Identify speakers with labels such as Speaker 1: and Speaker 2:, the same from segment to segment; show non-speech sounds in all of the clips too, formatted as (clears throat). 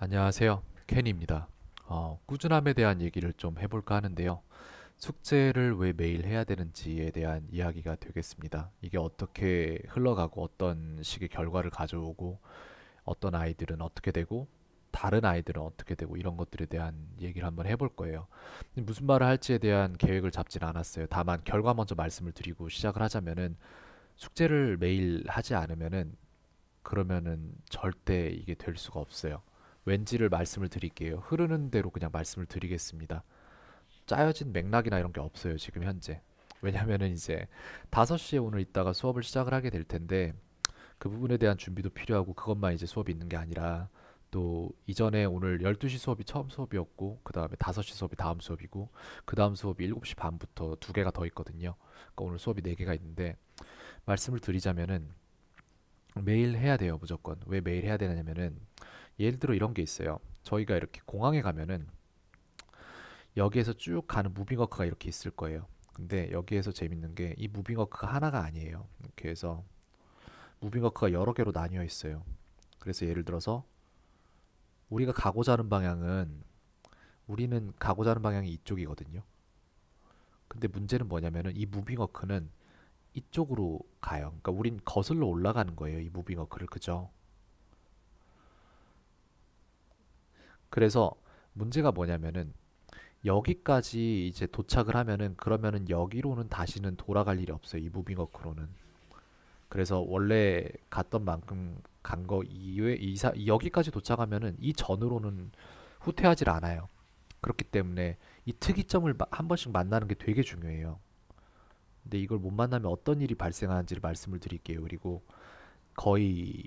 Speaker 1: 안녕하세요. 켄입니다. 어, 꾸준함에 대한 얘기를 좀 해볼까 하는데요. 숙제를 왜 매일 해야 되는지에 대한 이야기가 되겠습니다. 이게 어떻게 흘러가고 어떤 식의 결과를 가져오고 어떤 아이들은 어떻게 되고 다른 아이들은 어떻게 되고 이런 것들에 대한 얘기를 한번 해볼 거예요. 무슨 말을 할지에 대한 계획을 잡진 않았어요. 다만 결과 먼저 말씀을 드리고 시작을 하자면은 숙제를 매일 하지 않으면은 그러면은 절대 이게 될 수가 없어요. 왠지를 말씀을 드릴게요. 흐르는 대로 그냥 말씀을 드리겠습니다. 짜여진 맥락이나 이런 게 없어요. 지금 현재. 왜냐면은 이제 5시에 오늘 있다가 수업을 시작을 하게 될 텐데 그 부분에 대한 준비도 필요하고 그것만 이제 수업이 있는 게 아니라 또 이전에 오늘 12시 수업이 처음 수업이었고 그 다음에 5시 수업이 다음 수업이고 그 다음 수업이 7시 반부터 두 개가 더 있거든요. 그러니까 오늘 수업이 네 개가 있는데 말씀을 드리자면은 매일 해야 돼요 무조건 왜 매일 해야 되냐면은 예를 들어 이런 게 있어요. 저희가 이렇게 공항에 가면은 여기에서 쭉 가는 무빙워크가 이렇게 있을 거예요. 근데 여기에서 재밌는 게 이 무빙워크가 하나가 아니에요. 이렇게 해서 무빙워크가 여러 개로 나뉘어 있어요. 그래서 예를 들어서 우리가 가고자 하는 방향은 우리는 가고자 하는 방향이 이쪽이거든요. 근데 문제는 뭐냐면은 이 무빙워크는 이쪽으로 가요. 그러니까 우린 거슬러 올라가는 거예요. 이 무빙워크를 그죠? 그래서 문제가 뭐냐면은 여기까지 이제 도착을 하면은 그러면은 여기로는 다시는 돌아갈 일이 없어요. 이 무빙워크로는. 그래서 원래 갔던 만큼 간 거 이외 이사 여기까지 도착하면은 이 전으로는 후퇴하질 않아요. 그렇기 때문에 이 특이점을 한 번씩 만나는 게 되게 중요해요. 근데 이걸 못 만나면 어떤 일이 발생하는지를 말씀을 드릴게요. 그리고 거의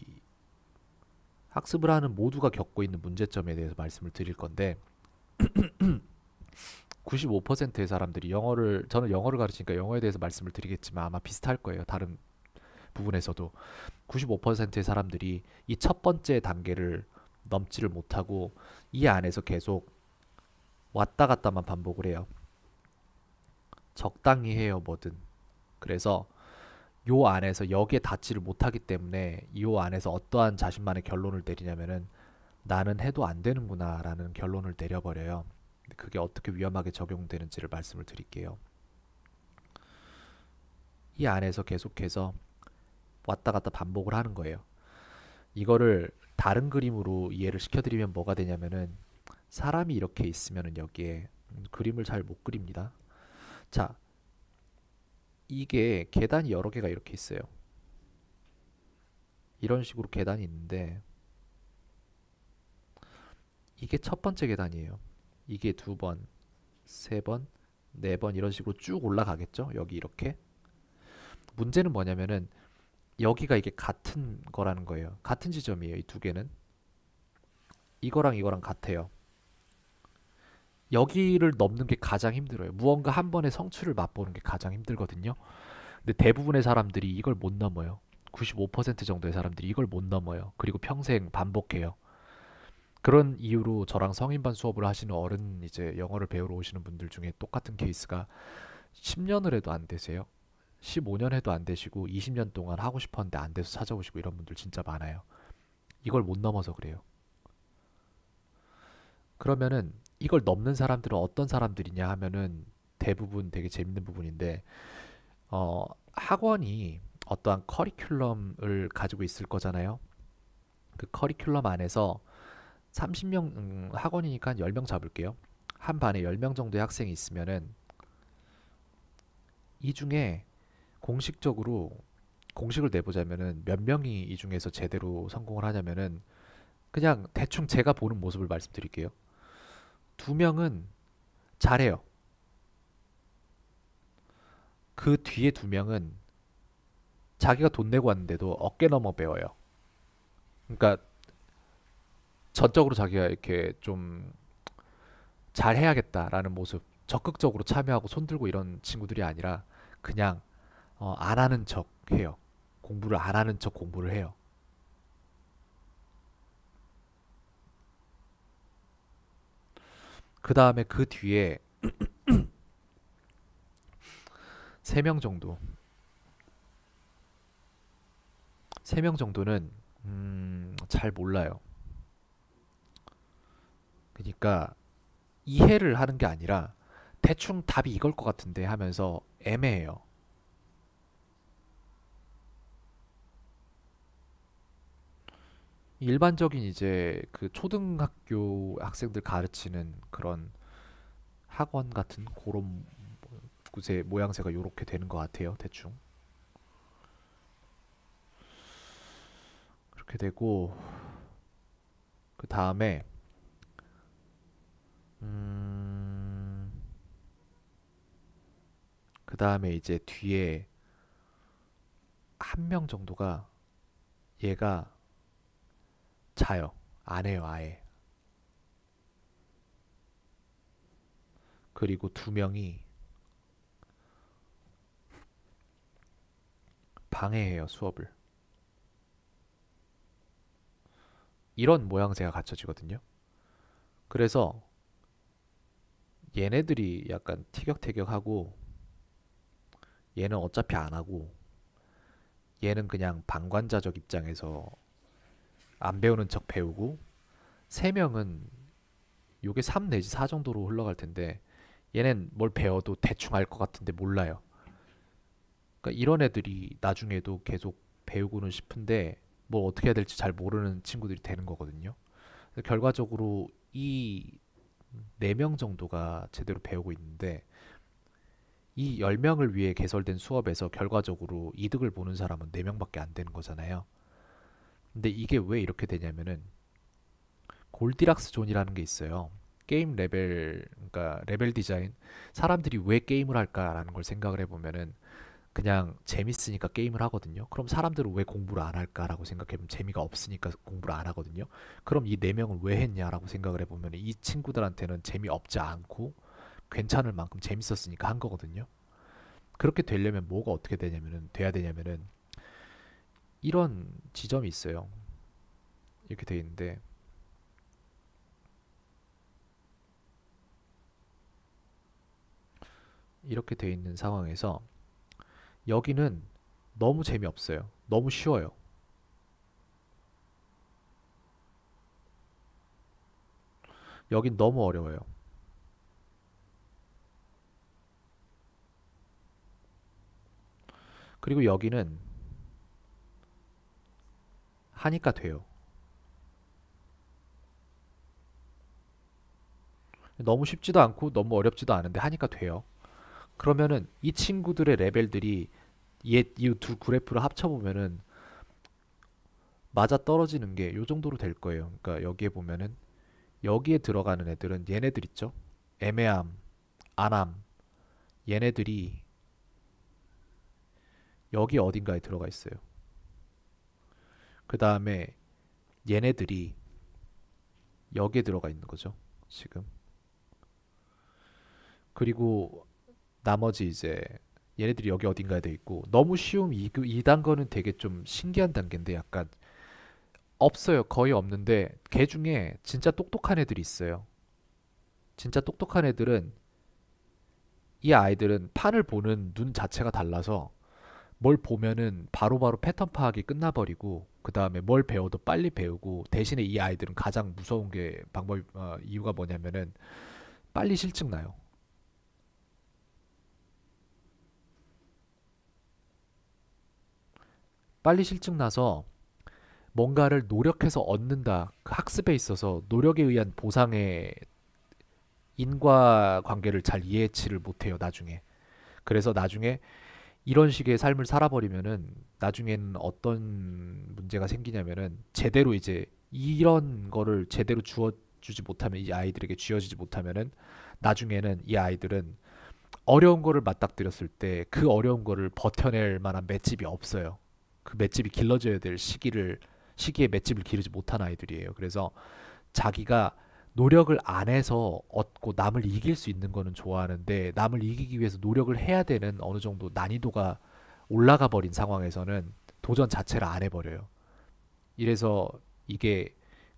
Speaker 1: 학습을 하는 모두가 겪고 있는 문제점에 대해서 말씀을 드릴 건데 95%의 (clears throat) 사람들이 영어를 저는 영어를 가르치니까 영어에 대해서 말씀을 드리겠지만 아마 비슷할 거예요. 다른 부분에서도 95%의 사람들이 이 첫 번째 단계를 넘지를 못하고 이 안에서 계속 왔다 갔다만 반복을 해요. 적당히 해요, 뭐든. 그래서 요 안에서 여기에 닿지를 못하기 때문에 요 안에서 어떠한 자신만의 결론을 내리냐면은 나는 해도 안 되는구나라는 결론을 내려버려요. 그게 어떻게 위험하게 적용되는지를 말씀을 드릴게요. 이 안에서 계속해서 왔다 갔다 반복을 하는 거예요. 이거를 다른 그림으로 이해를 시켜드리면 뭐가 되냐면은 사람이 이렇게 있으면은 여기에 음, 그림을 잘 못 그립니다. 자, 이게 계단이 여러 개가 이렇게 있어요. 이런 식으로 계단이 있는데 이게 첫 번째 계단이에요. 이게 두 번, 세 번, 네 번 이런 식으로 쭉 올라가겠죠. 여기 이렇게. 문제는 뭐냐면은 여기가 이게 같은 거라는 거예요. 같은 지점이에요. 이 두 개는. 이거랑 이거랑 같아요. 여기를 넘는 게 가장 힘들어요. 무언가 한 번의 성취를 맛보는 게 가장 힘들거든요. 근데 대부분의 사람들이 이걸 못 넘어요. 95% 정도의 사람들이 이걸 못 넘어요. 그리고 평생 반복해요. 그런 이유로 저랑 성인반 수업을 하시는 어른 이제 영어를 배우러 오시는 분들 중에 똑같은 케이스가 10년을 해도 안 되세요. 15년 해도 안 되시고 20년 동안 하고 싶었는데 안 돼서 찾아오시고 이런 분들 진짜 많아요. 이걸 못 넘어서 그래요. 그러면은 이걸 넘는 사람들은 어떤 사람들이냐 하면은 대부분 되게 재밌는 부분인데 어, 학원이 어떠한 커리큘럼을 가지고 있을 거잖아요. 그 커리큘럼 안에서 30명 음, 학원이니까 10명 잡을게요. 한 반에 10명 정도의 학생이 있으면은 이 중에 공식적으로 공식을 내보자면은 몇 명이 이 중에서 제대로 성공을 하냐면은 그냥 대충 제가 보는 모습을 말씀드릴게요. 두 명은 잘해요. 그 뒤에 두 명은 자기가 돈 내고 왔는데도 어깨 넘어 배워요. 그러니까 전적으로 자기가 이렇게 좀 잘해야겠다라는 모습, 적극적으로 참여하고 손들고 이런 친구들이 아니라 그냥 어, 안 하는 척 해요. 공부를 안 하는 척 공부를 해요. 그 다음에 그 뒤에 3명 (clears throat) 정도 3명 정도는 음, 잘 몰라요. 그러니까 이해를 하는 게 아니라 대충 답이 이걸 것 같은데 하면서 애매해요. 일반적인 이제 그 초등학교 학생들 가르치는 그런 학원 같은 그런 곳의 모양새가 요렇게 되는 것 같아요 대충 그렇게 되고 그 다음에 음그 다음에 이제 뒤에 한 명 정도가 얘가 자요. 안 해요, 아예. 그리고 두 명이 방해해요, 수업을. 이런 모양새가 갖춰지거든요. 그래서 얘네들이 약간 티격태격하고 얘는 어차피 안 하고 얘는 그냥 방관자적 입장에서 안 배우는 척 배우고 세명은 요게 3 내지 4 정도로 흘러갈 텐데 얘넨뭘 배워도 대충 알 것 같은데 몰라요. 그러니까 이런 애들이 나중에도 계속 배우고는 싶은데 뭐 어떻게 해야 될지 잘 모르는 친구들이 되는 거거든요. 결과적으로 이 네 명 정도가 제대로 배우고 있는데 이 열명을 위해 개설된 수업에서 결과적으로 이득을 보는 사람은 네명밖에안 되는 거잖아요. 근데 이게 왜 이렇게 되냐면은 골디락스 존이라는 게 있어요. 게임 레벨, 그러니까 레벨 디자인, 사람들이 왜 게임을 할까라는 걸 생각을 해보면은 그냥 재밌으니까 게임을 하거든요. 그럼 사람들은 왜 공부를 안 할까라고 생각해보면 재미가 없으니까 공부를 안 하거든요. 그럼 이 네 명을 왜 했냐라고 생각을 해보면 이 친구들한테는 재미없지 않고 괜찮을 만큼 재밌었으니까 한 거거든요. 그렇게 되려면 뭐가 어떻게 되냐면은 돼야 되냐면은 이런 지점이 있어요. 이렇게 돼 있는데 이렇게 돼 있는 상황에서 여기는 너무 재미없어요. 너무 쉬워요. 여긴 너무 어려워요. 그리고 여기는 하니까 돼요. 너무 쉽지도 않고 너무 어렵지도 않은데 하니까 돼요. 그러면은 이 친구들의 레벨들이 옛이두 그래프를 합쳐보면은 맞아 떨어지는 게 요 정도로 될 거예요. 그러니까 여기에 보면은 여기에 들어가는 애들은 얘네들 있죠. 애매함, 안함, 얘네들이 여기 어딘가에 들어가 있어요. 그 다음에 얘네들이 여기에 들어가 있는 거죠. 지금. 그리고 나머지 이제 얘네들이 여기 어딘가에 돼 있고 너무 쉬움 이, 그, 이 단거는 되게 좀 신기한 단계인데 약간 없어요. 거의 없는데 걔 중에 진짜 똑똑한 애들이 있어요. 진짜 똑똑한 애들은 이 아이들은 판을 보는 눈 자체가 달라서 뭘 보면은 바로바로 바로 패턴 파악이 끝나버리고 그 다음에 뭘 배워도 빨리 배우고 대신에 이 아이들은 가장 무서운 게 방법 어, 이유가 뭐냐면은 빨리 실증 나요. 빨리 실증 나서 뭔가를 노력해서 얻는다. 그 학습에 있어서 노력에 의한 보상의 인과 관계를 잘 이해치를 못해요, 나중에. 그래서 나중에 이런 식의 삶을 살아버리면은 나중에는 어떤 문제가 생기냐면은 제대로 이제 이런 거를 제대로 주어 주지 못하면 이 아이들에게 쥐어지지 못하면은 나중에는 이 아이들은 어려운 거를 맞닥뜨렸을 때 그 어려운 거를 버텨낼 만한 맷집이 없어요. 그 맷집이 길러져야 될 시기를 시기에 맷집을 기르지 못한 아이들이에요. 그래서 자기가 노력을 안 해서 얻고 남을 이길 수 있는 거는 좋아하는데 남을 이기기 위해서 노력을 해야 되는 어느 정도 난이도가 올라가 버린 상황에서는 도전 자체를 안 해버려요. 이래서 이게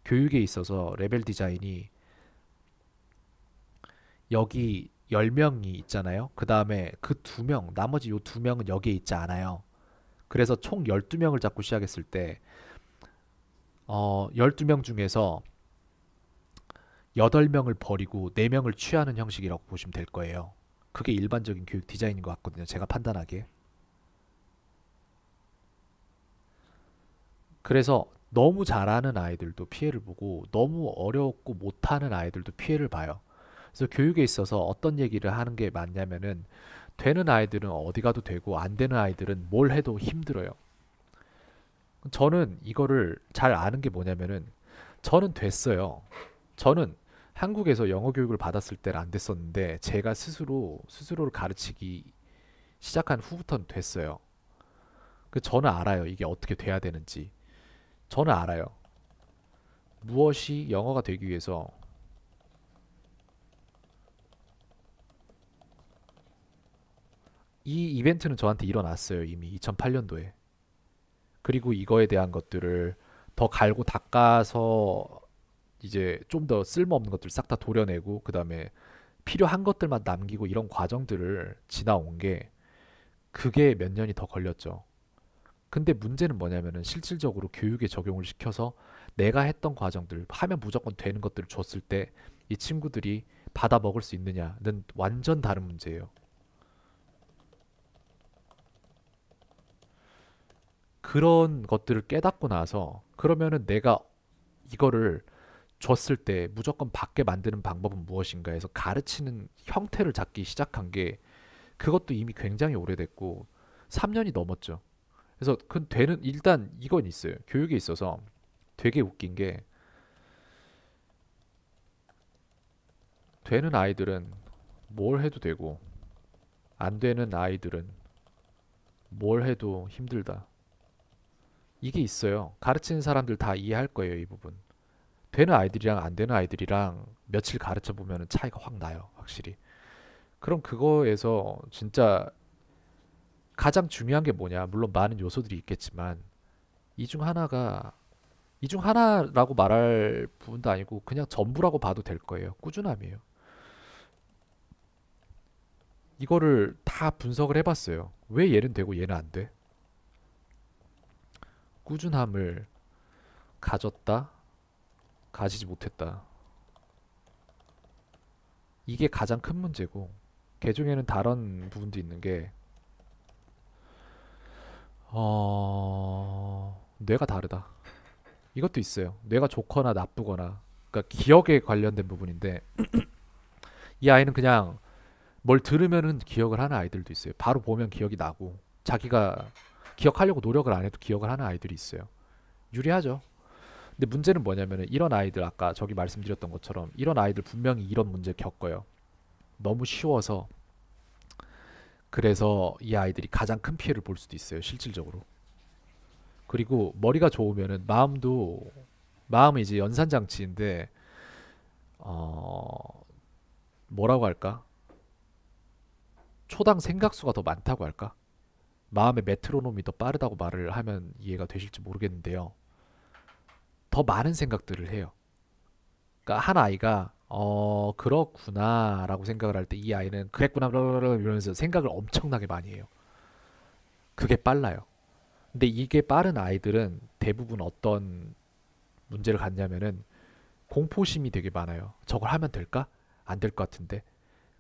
Speaker 1: 교육에 있어서 레벨 디자인이 여기 10명이 있잖아요. 그 다음에 그 두 명, 나머지 요 두 명은 여기에 있지 않아요. 그래서 총 12명을 잡고 시작했을 때, 어, 12명 중에서 8명을 버리고 4명을 취하는 형식이라고 보시면 될 거예요. 그게 일반적인 교육 디자인인 것 같거든요. 제가 판단하기에. 그래서 너무 잘하는 아이들도 피해를 보고 너무 어렵고 못하는 아이들도 피해를 봐요. 그래서 교육에 있어서 어떤 얘기를 하는 게 맞냐면은 되는 아이들은 어디 가도 되고 안 되는 아이들은 뭘 해도 힘들어요. 저는 이거를 잘 아는 게 뭐냐면은 저는 됐어요. 저는 한국에서 영어 교육을 받았을 때는 안 됐었는데 제가 스스로 스스로를 가르치기 시작한 후부터는 됐어요. 그 저는 알아요. 이게 어떻게 돼야 되는지. 저는 알아요. 무엇이 영어가 되기 위해서 이 이벤트는 저한테 일어났어요. 이미 2008년도에. 그리고 이거에 대한 것들을 더 갈고 닦아서 이제 좀 더 쓸모없는 것들 싹 다 도려내고 그다음에 필요한 것들만 남기고 이런 과정들을 지나온 게 그게 몇 년이 더 걸렸죠. 근데 문제는 뭐냐면은 실질적으로 교육에 적용을 시켜서 내가 했던 과정들 하면 무조건 되는 것들을 줬을 때 이 친구들이 받아 먹을 수 있느냐는 완전 다른 문제예요. 그런 것들을 깨닫고 나서 그러면은 내가 이거를 줬을 때 무조건 받게 만드는 방법은 무엇인가 해서 가르치는 형태를 잡기 시작한 게 그것도 이미 굉장히 오래됐고 3년이 넘었죠. 그래서 그 되는 일단 이건 있어요. 교육에 있어서 되게 웃긴 게 되는 아이들은 뭘 해도 되고 안 되는 아이들은 뭘 해도 힘들다. 이게 있어요. 가르치는 사람들 다 이해할 거예요, 이 부분. 되는 아이들이랑 안 되는 아이들이랑 며칠 가르쳐 보면 차이가 확 나요, 확실히. 그럼 그거에서 진짜 가장 중요한 게 뭐냐 물론 많은 요소들이 있겠지만 이 중 하나가 이 중 하나라고 말할 부분도 아니고 그냥 전부라고 봐도 될 거예요 꾸준함이에요 이거를 다 분석을 해봤어요 왜 얘는 되고 얘는 안 돼? 꾸준함을 가졌다 가지지 못했다 이게 가장 큰 문제고 개중에는 다른 부분도 있는 게 어... 뇌가 다르다. 이것도 있어요. 뇌가 좋거나 나쁘거나. 그러니까 기억에 관련된 부분인데 이 아이는 그냥 뭘 들으면은 기억을 하는 아이들도 있어요. 바로 보면 기억이 나고 자기가 기억하려고 노력을 안 해도 기억을 하는 아이들이 있어요. 유리하죠. 근데 문제는 뭐냐면은 이런 아이들 아까 저기 말씀드렸던 것처럼 이런 아이들 분명히 이런 문제 겪어요. 너무 쉬워서 그래서 이 아이들이 가장 큰 피해를 볼 수도 있어요 실질적으로 그리고 머리가 좋으면은 마음도 마음이 이제 연산 장치인데 어 뭐라고 할까 초당 생각수가 더 많다고 할까 마음의 메트로놈이 더 빠르다고 말을 하면 이해가 되실지 모르겠는데요 더 많은 생각들을 해요 그러니까 한 아이가 어 그렇구나라고 생각을 할 때 이 아이는 그랬구나 라라라 이러면서 생각을 엄청나게 많이 해요. 그게 빨라요. 근데 이게 빠른 아이들은 대부분 어떤 문제를 갖냐면은 공포심이 되게 많아요. 저걸 하면 될까? 안 될 것 같은데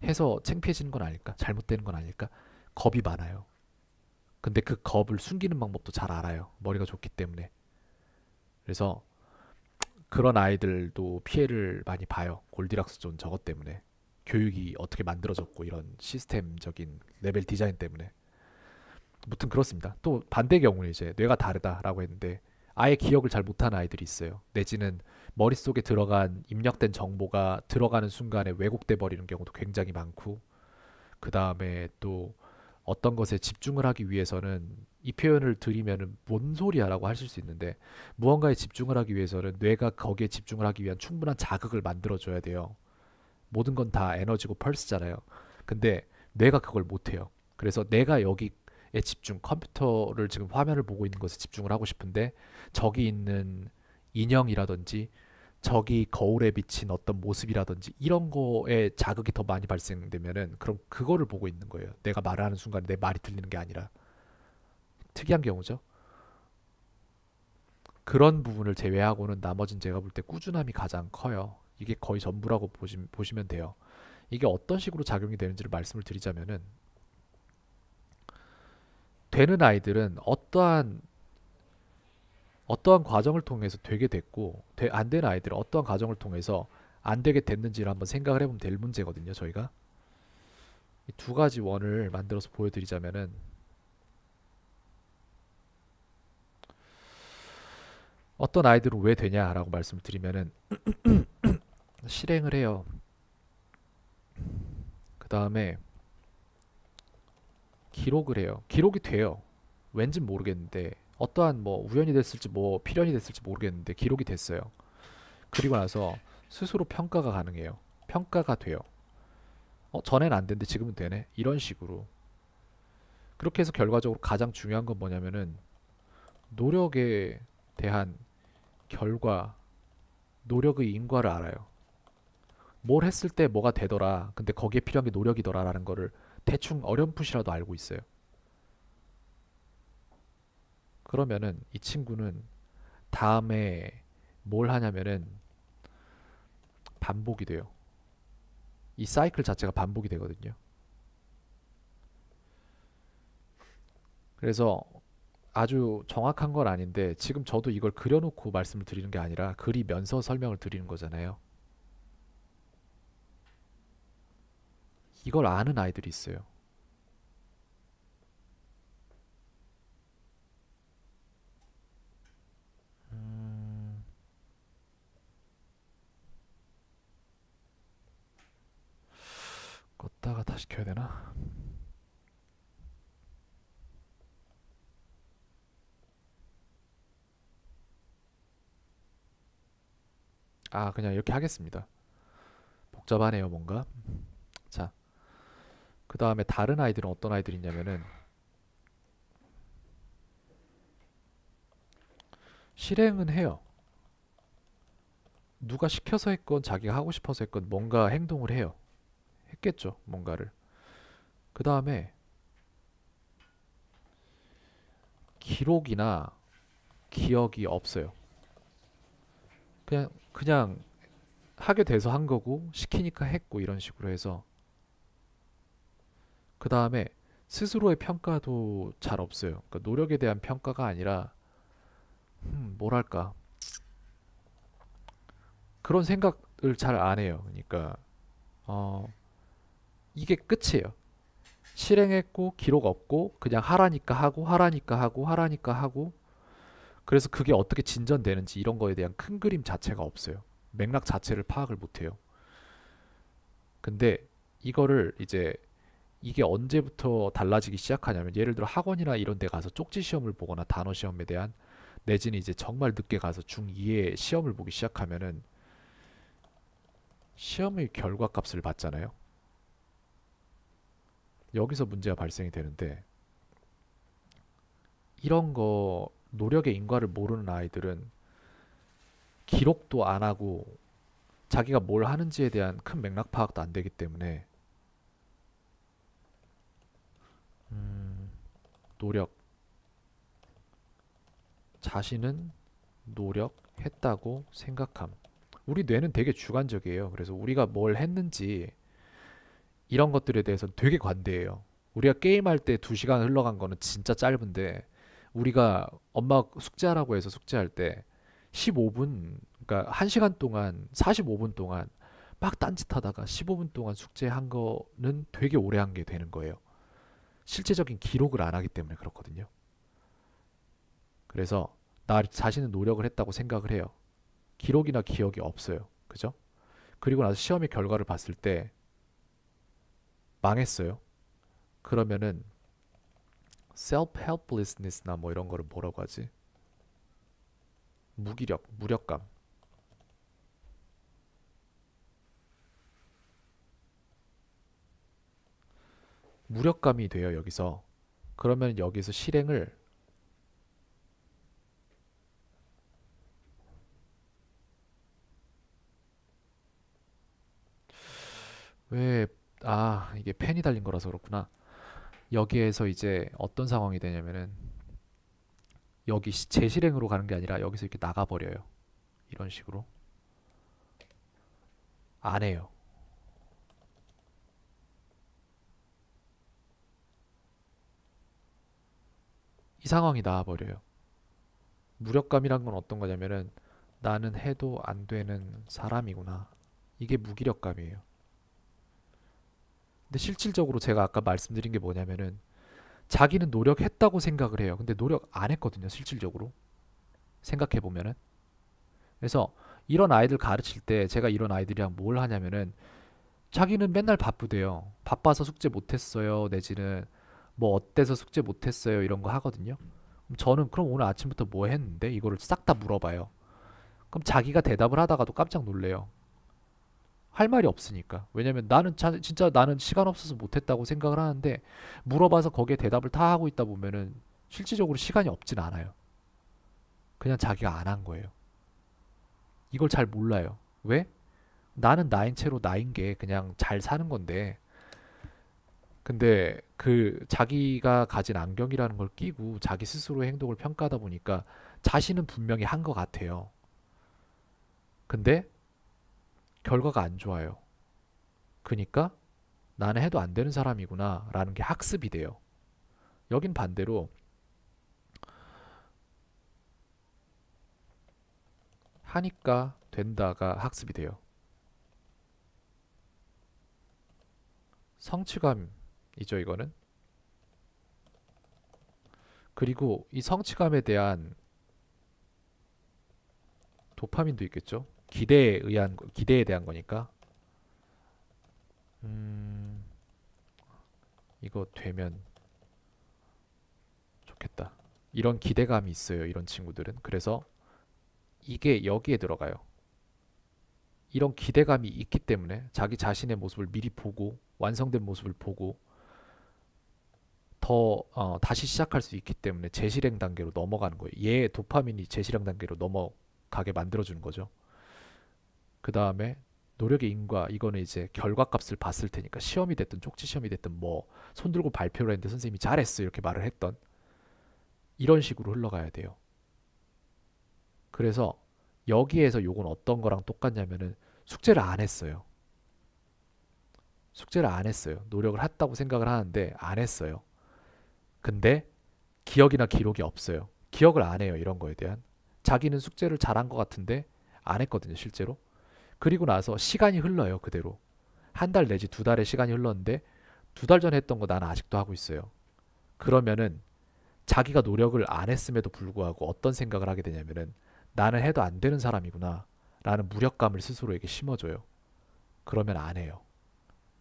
Speaker 1: 해서 창피해지는 건 아닐까? 잘못되는 건 아닐까? 겁이 많아요. 근데 그 겁을 숨기는 방법도 잘 알아요. 머리가 좋기 때문에. 그래서 그런 아이들도 피해를 많이 봐요. 골디락스 존 저것 때문에 교육이 어떻게 만들어졌고 이런 시스템적인 레벨 디자인 때문에 무튼 그렇습니다. 또 반대 경우는 이제 뇌가 다르다라고 했는데 아예 기억을 잘 못하는 아이들이 있어요. 내지는 머릿속에 들어간 입력된 정보가 들어가는 순간에 왜곡돼 버리는 경우도 굉장히 많고 그 다음에 또 어떤 것에 집중을 하기 위해서는 이 표현을 드리면뭔 소리야라고 하실 수 있는데 무언가에 집중을 하기 위해서는 뇌가 거기에 집중을 하기 위한 충분한 자극을 만들어 줘야 돼요. 모든 건 다 에너지고 펄스잖아요. 근데 뇌가 그걸 못 해요. 그래서 내가 여기에 집중 컴퓨터를 지금 화면을 보고 있는 것에 집중을 하고 싶은데 저기 있는 인형이라든지 저기 거울에 비친 어떤 모습이라든지 이런 거에 자극이 더 많이 발생되면은 그럼 그거를 보고 있는 거예요. 내가 말하는 순간에 내 말이 들리는 게 아니라. 특이한 경우죠. 그런 부분을 제외하고는 나머진 제가 볼 때 꾸준함이 가장 커요. 이게 거의 전부라고 보시, 보시면 돼요. 이게 어떤 식으로 작용이 되는지를 말씀을 드리자면은 되는 아이들은 어떠한 어떠한 과정을 통해서 되게 됐고 안 되는 아이들은 어떠한 과정을 통해서 안 되게 됐는지를 한번 생각을 해보면 될 문제거든요. 저희가 두 가지 원을 만들어서 보여드리자면은 어떤 아이들은 왜 되냐라고 말씀을 드리면은 (clears throat) 실행을 해요. 그 다음에 기록을 해요. 기록이 돼요. 왠지 모르겠는데 어떠한 뭐 우연이 됐을지 뭐 필연이 됐을지 모르겠는데 기록이 됐어요. 그리고 나서 스스로 평가가 가능해요. 평가가 돼요. 어, 전엔 안 되는데 지금은 되네. 이런 식으로. 그렇게 해서 결과적으로 가장 중요한 건 뭐냐면은 노력에 대한 결과, 노력의 인과를 알아요. 뭘 했을 때 뭐가 되더라. 근데 거기에 필요한 게 노력이더라 라는 거를 대충 어렴풋이라도 알고 있어요. 그러면은 이 친구는 다음에 뭘 하냐면은 반복이 돼요. 이 사이클 자체가 반복이 되거든요. 그래서 아주 정확한 건 아닌데 지금 저도 이걸 그려놓고 말씀을 드리는 게 아니라 그리면서 설명을 드리는 거잖아요. 이걸 아는 아이들이 있어요. 음... 껐다가 다시 켜야 되나? 아 그냥 이렇게 하겠습니다 복잡하네요 뭔가 자그 다음에 다른 아이들은 어떤 아이들이 있냐면은 실행은 해요 누가 시켜서 했건 자기가 하고 싶어서 했건 뭔가 행동을 해요 했겠죠 뭔가를 그 다음에 기록이나 기억이 없어요 그냥 그냥 하게 돼서 한 거고 시키니까 했고 이런 식으로 해서 그 다음에 스스로의 평가도 잘 없어요. 그러니까 노력에 대한 평가가 아니라 음, 뭐랄까 그런 생각을 잘 안 해요. 그러니까 어, 이게 끝이에요. 실행했고 기록 없고 그냥 하라니까 하고 하라니까 하고 하라니까 하고 그래서 그게 어떻게 진전되는지 이런 거에 대한 큰 그림 자체가 없어요. 맥락 자체를 파악을 못해요. 근데 이거를 이제 이게 언제부터 달라지기 시작하냐면 예를 들어 학원이나 이런 데 가서 쪽지 시험을 보거나 단어 시험에 대한 내지는 이제 정말 늦게 가서 중2의 시험을 보기 시작하면은 시험의 결과 값을 받잖아요. 여기서 문제가 발생이 되는데 이런 거 노력의 인과를 모르는 아이들은 기록도 안 하고 자기가 뭘 하는지에 대한 큰 맥락 파악도 안 되기 때문에 음, 노력 자신은 노력했다고 생각함. 우리 뇌는 되게 주관적이에요. 그래서 우리가 뭘 했는지 이런 것들에 대해서 되게 관대해요. 우리가 게임할 때 두시간 흘러간 거는 진짜 짧은데 우리가 엄마 숙제하라고 해서 숙제할 때 15분 그러니까 1시간 동안 45분 동안 막 딴짓하다가 15분 동안 숙제한 거는 되게 오래 한 게 되는 거예요. 실제적인 기록을 안 하기 때문에 그렇거든요. 그래서 나 자신은 노력을 했다고 생각을 해요. 기록이나 기억이 없어요. 그죠? 그리고 나서 시험의 결과를 봤을 때 망했어요. 그러면은 self-helplessness나 뭐 이런 거를 뭐라고 하지? 무기력, 무력감. 무력감이 돼요, 여기서. 그러면 여기서 실행을 왜, 아, 이게 펜이 달린 거라서 그렇구나. 여기에서 이제 어떤 상황이 되냐면은 여기 재실행으로 가는 게 아니라 여기서 이렇게 나가버려요. 이런 식으로. 안 해요. 이 상황이 나와버려요. 무력감이란 건 어떤 거냐면은 나는 해도 안 되는 사람이구나. 이게 무기력감이에요. 근데 실질적으로 제가 아까 말씀드린 게 뭐냐면은 자기는 노력했다고 생각을 해요. 근데 노력 안 했거든요, 실질적으로. 생각해 보면은. 그래서 이런 아이들 가르칠 때 제가 이런 아이들이랑 뭘 하냐면은 자기는 맨날 바쁘대요. 바빠서 숙제 못 했어요. 내지는 뭐 어때서 숙제 못 했어요. 이런 거 하거든요. 그럼 저는 그럼 오늘 아침부터 뭐 했는데 이거를 싹 다 물어봐요. 그럼 자기가 대답을 하다가도 깜짝 놀래요. 할 말이 없으니까. 왜냐면 나는 자, 진짜 나는 시간 없어서 못했다고 생각을 하는데 물어봐서 거기에 대답을 다 하고 있다 보면은 실질적으로 시간이 없진 않아요. 그냥 자기가 안 한 거예요. 이걸 잘 몰라요. 왜? 나는 나인 채로 나인 게 그냥 잘 사는 건데 근데 그 자기가 가진 안경이라는 걸 끼고 자기 스스로의 행동을 평가하다 보니까 자신은 분명히 한 것 같아요. 근데 결과가 안 좋아요. 그니까 나는 해도 안 되는 사람이구나 라는 게 학습이 돼요. 여긴 반대로 하니까 된다가 학습이 돼요. 성취감이죠, 이거는. 그리고 이 성취감에 대한 도파민도 있겠죠. 기대에 의한 기대에 대한 거니까 음, 이거 되면 좋겠다. 이런 기대감이 있어요. 이런 친구들은 그래서 이게 여기에 들어가요. 이런 기대감이 있기 때문에 자기 자신의 모습을 미리 보고 완성된 모습을 보고 더 어, 다시 시작할 수 있기 때문에 재실행 단계로 넘어가는 거예요. 얘 도파민이 재실행 단계로 넘어가게 만들어주는 거죠. 그 다음에 노력의 인과 이거는 이제 결과값을 봤을 테니까 시험이 됐든 쪽지 시험이 됐든 뭐손 들고 발표를 했는데 선생님이 잘했어 이렇게 말을 했던 이런 식으로 흘러가야 돼요. 그래서 여기에서 요건 어떤 거랑 똑같냐면은 숙제를 안 했어요. 숙제를 안 했어요. 노력을 했다고 생각을 하는데 안 했어요. 근데 기억이나 기록이 없어요. 기억을 안 해요. 이런 거에 대한. 자기는 숙제를 잘한 것 같은데 안 했거든요. 실제로. 그리고 나서 시간이 흘러요 그대로 한 달 내지 두 달의 시간이 흘렀는데 두 달 전에 했던 거 나는 아직도 하고 있어요 그러면은 자기가 노력을 안 했음에도 불구하고 어떤 생각을 하게 되냐면은 나는 해도 안 되는 사람이구나 라는 무력감을 스스로에게 심어줘요 그러면 안 해요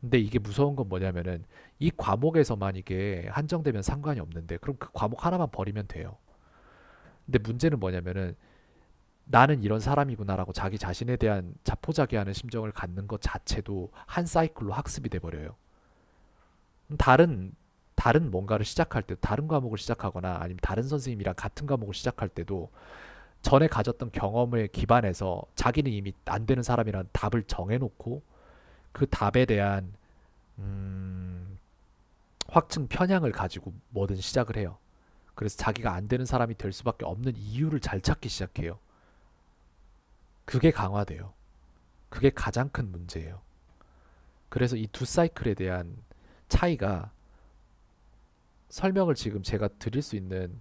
Speaker 1: 근데 이게 무서운 건 뭐냐면은 이 과목에서만 이게 한정되면 상관이 없는데 그럼 그 과목 하나만 버리면 돼요 근데 문제는 뭐냐면은 나는 이런 사람이구나라고 자기 자신에 대한 자포자기하는 심정을 갖는 것 자체도 한 사이클로 학습이 돼 버려요. 다른 다른 뭔가를 시작할 때 다른 과목을 시작하거나 아니면 다른 선생님이랑 같은 과목을 시작할 때도 전에 가졌던 경험을 기반해서 자기는 이미 안 되는 사람이란 답을 정해놓고 그 답에 대한 음, 확증 편향을 가지고 뭐든 시작을 해요. 그래서 자기가 안 되는 사람이 될 수밖에 없는 이유를 잘 찾기 시작해요. 그게 강화돼요. 그게 가장 큰 문제예요. 그래서 이 두 사이클에 대한 차이가 설명을 지금 제가 드릴 수 있는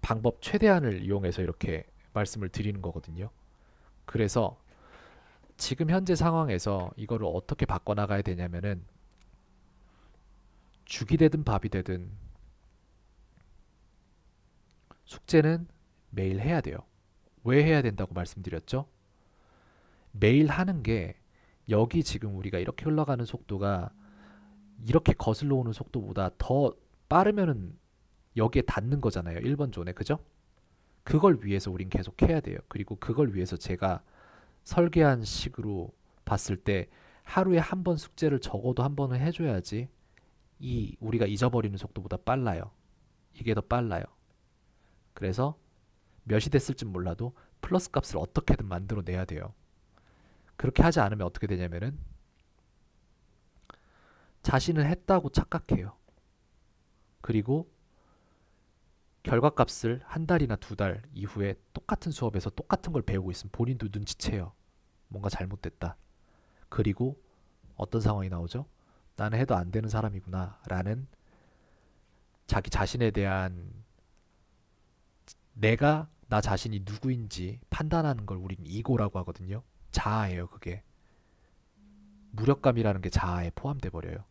Speaker 1: 방법 최대한을 이용해서 이렇게 말씀을 드리는 거거든요. 그래서 지금 현재 상황에서 이거를 어떻게 바꿔나가야 되냐면은 죽이 되든 밥이 되든 숙제는 매일 해야 돼요. 왜 해야 된다고 말씀드렸죠? 매일 하는 게 여기 지금 우리가 이렇게 흘러가는 속도가 이렇게 거슬러 오는 속도보다 더 빠르면은 여기에 닿는 거잖아요. 1번 존에. 그죠? 그걸 위해서 우린 계속 해야 돼요. 그리고 그걸 위해서 제가 설계한 식으로 봤을 때 하루에 한 번 숙제를 적어도 한 번은 해줘야지 이 우리가 잊어버리는 속도보다 빨라요. 이게 더 빨라요. 그래서 몇이 됐을지 몰라도 플러스 값을 어떻게든 만들어내야 돼요. 그렇게 하지 않으면 어떻게 되냐면은 자신은 했다고 착각해요. 그리고 결과값을 한 달이나 두 달 이후에 똑같은 수업에서 똑같은 걸 배우고 있으면 본인도 눈치채요. 뭔가 잘못됐다. 그리고 어떤 상황이 나오죠? 나는 해도 안 되는 사람이구나. 라는 자기 자신에 대한 내가 나 자신이 누구인지 판단하는 걸 우린 이고라고 하거든요. 자아예요, 그게. 무력감이라는 게 자아에 포함돼 버려요.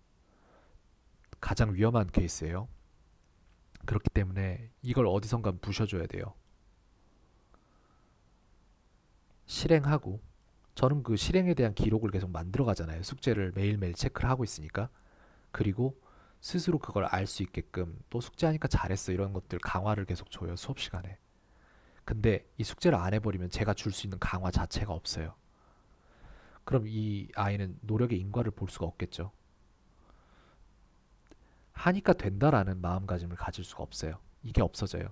Speaker 1: 가장 위험한 케이스예요. 그렇기 때문에 이걸 어디선가 부셔줘야 돼요. 실행하고 저는 그 실행에 대한 기록을 계속 만들어 가잖아요. 숙제를 매일매일 체크를 하고 있으니까. 그리고 스스로 그걸 알 수 있게끔 또 숙제하니까 잘했어 이런 것들 강화를 계속 줘요 수업 시간에. 근데 이 숙제를 안 해버리면 제가 줄 수 있는 강화 자체가 없어요. 그럼 이 아이는 노력의 인과를 볼 수가 없겠죠. 하니까 된다라는 마음가짐을 가질 수가 없어요. 이게 없어져요.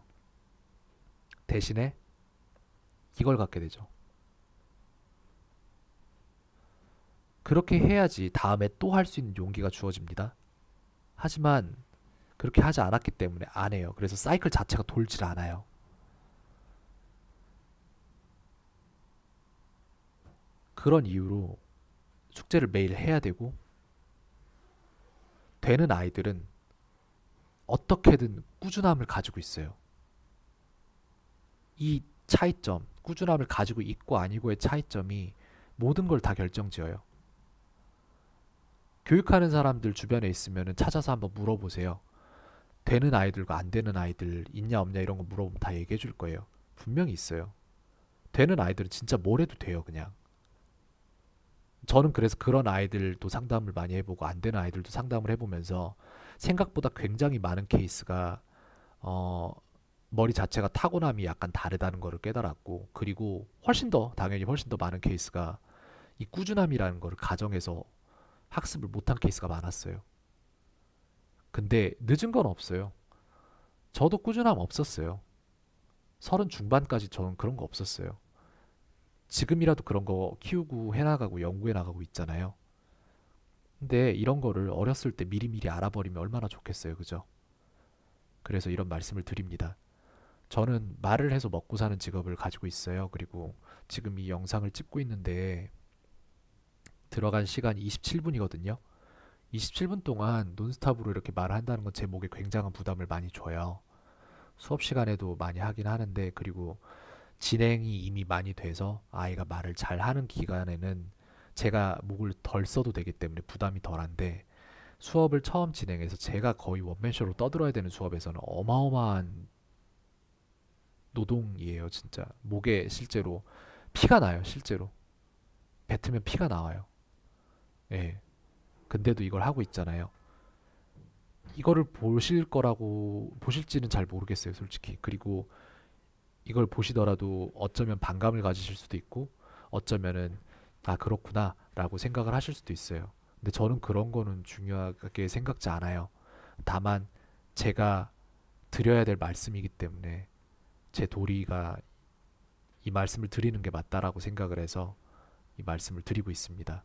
Speaker 1: 대신에 이걸 갖게 되죠. 그렇게 해야지 다음에 또 할 수 있는 용기가 주어집니다. 하지만 그렇게 하지 않았기 때문에 안 해요. 그래서 사이클 자체가 돌질 않아요. 그런 이유로 숙제를 매일 해야 되고 되는 아이들은 어떻게든 꾸준함을 가지고 있어요. 이 차이점, 꾸준함을 가지고 있고 아니고의 차이점이 모든 걸 다 결정지어요. 교육하는 사람들 주변에 있으면 찾아서 한번 물어보세요. 되는 아이들과 안 되는 아이들 있냐 없냐 이런 거 물어보면 다 얘기해 줄 거예요. 분명히 있어요. 되는 아이들은 진짜 뭘 해도 돼요, 그냥. 저는 그래서 그런 아이들도 상담을 많이 해보고 안 되는 아이들도 상담을 해보면서 생각보다 굉장히 많은 케이스가 어, 머리 자체가 타고남이 약간 다르다는 것을 깨달았고 그리고 훨씬 더 당연히 훨씬 더 많은 케이스가 이 꾸준함이라는 것을 가정해서 학습을 못한 케이스가 많았어요. 근데 늦은 건 없어요. 저도 꾸준함 없었어요. 서른 중반까지 저는 그런 거 없었어요. 지금이라도 그런 거 키우고 해나가고 연구해 나가고 있잖아요. 근데 이런 거를 어렸을 때 미리미리 알아버리면 얼마나 좋겠어요. 그죠? 그래서 이런 말씀을 드립니다. 저는 말을 해서 먹고 사는 직업을 가지고 있어요. 그리고 지금 이 영상을 찍고 있는데 들어간 시간이 27분이거든요. 27분 동안 논스탑으로 이렇게 말을 한다는 건 제 목에 굉장한 부담을 많이 줘요. 수업 시간에도 많이 하긴 하는데 그리고 진행이 이미 많이 돼서 아이가 말을 잘 하는 기간에는 제가 목을 덜 써도 되기 때문에 부담이 덜한데 수업을 처음 진행해서 제가 거의 원맨쇼로 떠들어야 되는 수업에서는 어마어마한 노동이에요, 진짜. 목에 실제로 피가 나요, 실제로. 뱉으면 피가 나와요. 예. 근데도 이걸 하고 있잖아요. 이거를 보실 거라고 보실지는 잘 모르겠어요, 솔직히. 그리고 이걸 보시더라도 어쩌면 반감을 가지실 수도 있고 어쩌면은 아 그렇구나 라고 생각을 하실 수도 있어요. 근데 저는 그런 거는 중요하게 생각지 않아요. 다만 제가 드려야 될 말씀이기 때문에 제 도리가 이 말씀을 드리는 게 맞다라고 생각을 해서 이 말씀을 드리고 있습니다.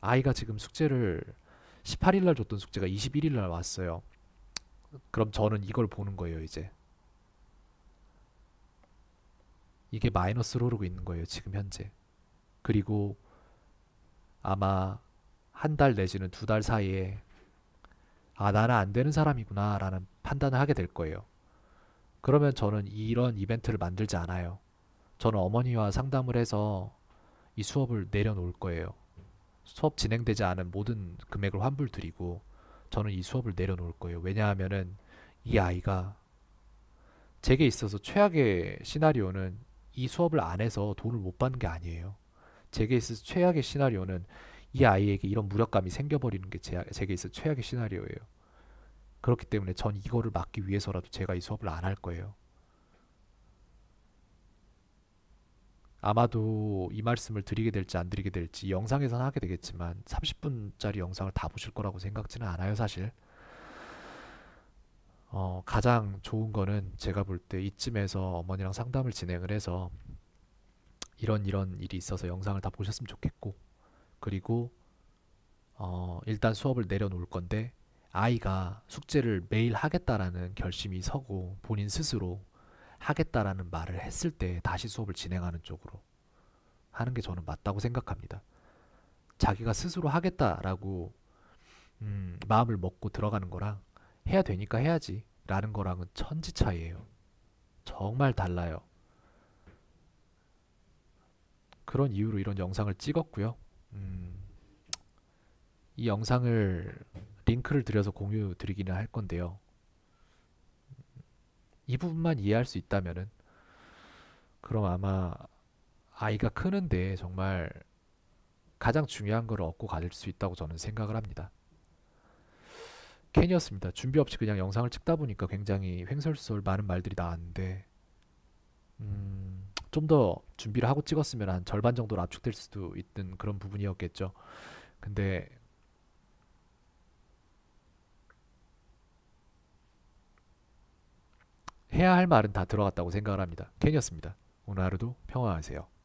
Speaker 1: 아이가 지금 숙제를 18일 날 줬던 숙제가 21일 날 왔어요. 그럼 저는 이걸 보는 거예요, 이제. 이게 마이너스로 오르고 있는 거예요. 지금 현재. 그리고 아마 한 달 내지는 두 달 사이에 아, 나는 안 되는 사람이구나 라는 판단을 하게 될 거예요. 그러면 저는 이런 이벤트를 만들지 않아요. 저는 어머니와 상담을 해서 이 수업을 내려놓을 거예요. 수업 진행되지 않은 모든 금액을 환불 드리고 저는 이 수업을 내려놓을 거예요. 왜냐하면은 이 아이가 제게 있어서 최악의 시나리오는 이 수업을 안 해서 돈을 못 받는 게 아니에요. 제게 있어서 최악의 시나리오는 이 아이에게 이런 무력감이 생겨버리는 게 제, 게 있어서 최악의 시나리오예요. 그렇기 때문에 전 이거를 막기 위해서라도 제가 이 수업을 안 할 거예요. 아마도 이 말씀을 드리게 될지 안 드리게 될지 영상에서는 하게 되겠지만 30분짜리 영상을 다 보실 거라고 생각지는 않아요 사실. 어, 가장 좋은 거는 제가 볼 때 이쯤에서 어머니랑 상담을 진행을 해서 이런 이런 일이 있어서 영상을 다 보셨으면 좋겠고 그리고 어, 일단 수업을 내려놓을 건데 아이가 숙제를 매일 하겠다라는 결심이 서고 본인 스스로 하겠다라는 말을 했을 때 다시 수업을 진행하는 쪽으로 하는 게 저는 맞다고 생각합니다. 자기가 스스로 하겠다라고 음, 마음을 먹고 들어가는 거랑 해야 되니까 해야지 라는 거랑은 천지 차이에요 정말 달라요. 그런 이유로 이런 영상을 찍었고요. 음, 이 영상을 링크를 드려서 공유 드리기는 할 건데요. 이 부분만 이해할 수 있다면은 그럼 아마 아이가 크는데 정말 가장 중요한 걸 얻고 가질 수 있다고 저는 생각을 합니다. 캔이었습니다. 준비 없이 그냥 영상을 찍다 보니까 굉장히 횡설수설 많은 말들이 나왔는데 음, 좀더 준비를 하고 찍었으면 한 절반 정도로 압축될 수도 있던 그런 부분이었겠죠. 근데 해야 할 말은 다 들어갔다고 생각을 합니다. 캔이었습니다. 오늘 하루도 평화하세요.